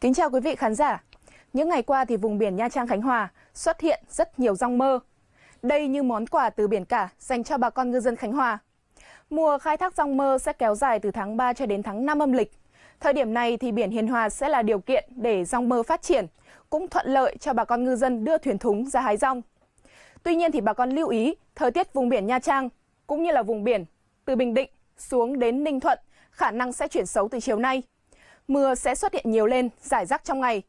Kính chào quý vị khán giả. Những ngày qua thì vùng biển Nha Trang Khánh Hòa xuất hiện rất nhiều rong mơ. Đây như món quà từ biển cả dành cho bà con ngư dân Khánh Hòa. Mùa khai thác rong mơ sẽ kéo dài từ tháng 3 cho đến tháng 5 âm lịch. Thời điểm này thì biển Hiền Hòa sẽ là điều kiện để rong mơ phát triển, cũng thuận lợi cho bà con ngư dân đưa thuyền thúng ra hái rong. Tuy nhiên thì bà con lưu ý thời tiết vùng biển Nha Trang cũng như là vùng biển từ Bình Định xuống đến Ninh Thuận khả năng sẽ chuyển xấu từ chiều nay. Mưa sẽ xuất hiện nhiều lên, giải rác trong ngày.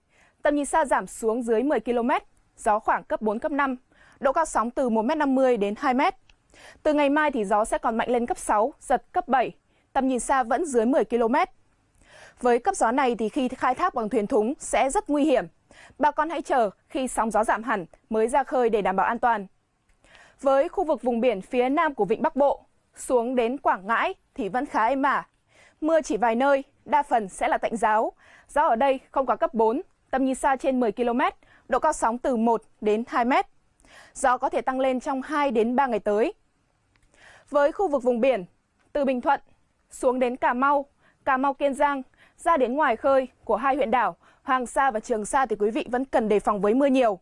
Tầm nhìn xa giảm xuống dưới 10 km, gió khoảng cấp 4, cấp 5. Độ cao sóng từ 1m50 đến 2m. Từ ngày mai thì gió sẽ còn mạnh lên cấp 6, giật cấp 7. Tầm nhìn xa vẫn dưới 10 km. Với cấp gió này thì khi khai thác bằng thuyền thúng sẽ rất nguy hiểm. Bà con hãy chờ khi sóng gió giảm hẳn mới ra khơi để đảm bảo an toàn. Với khu vực vùng biển phía nam của vịnh Bắc Bộ, xuống đến Quảng Ngãi thì vẫn khá êm ả, Mưa chỉ vài nơi, đa phần sẽ là tạnh giáo. Gió ở đây không quá cấp 4, tầm nhìn xa trên 10 km, độ cao sóng từ 1 đến 2 mét. Gió có thể tăng lên trong 2 đến 3 ngày tới. Với khu vực vùng biển, từ Bình Thuận xuống đến Cà Mau, Cà Mau Kiên Giang, ra đến ngoài khơi của hai huyện đảo Hoàng Sa và Trường Sa thì quý vị vẫn cần đề phòng với mưa nhiều.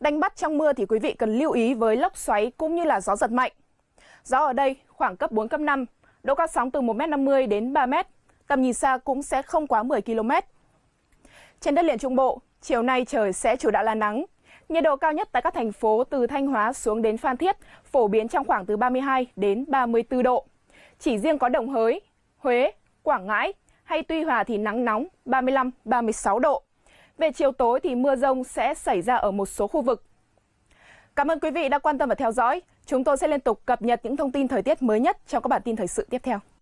Đánh bắt trong mưa thì quý vị cần lưu ý với lốc xoáy cũng như là gió giật mạnh. Gió ở đây khoảng cấp 4 cấp 5, độ cao sóng từ 1m50 đến 3m, tầm nhìn xa cũng sẽ không quá 10 km. Trên đất liền Trung Bộ, chiều nay trời sẽ chủ đạo là nắng. Nhiệt độ cao nhất tại các thành phố từ Thanh Hóa xuống đến Phan Thiết phổ biến trong khoảng từ 32 đến 34 độ. Chỉ riêng có Đồng Hới, Huế, Quảng Ngãi hay Tuy Hòa thì nắng nóng 35-36 độ. Về chiều tối thì mưa rông sẽ xảy ra ở một số khu vực. Cảm ơn quý vị đã quan tâm và theo dõi. Chúng tôi sẽ liên tục cập nhật những thông tin thời tiết mới nhất trong các bản tin thời sự tiếp theo.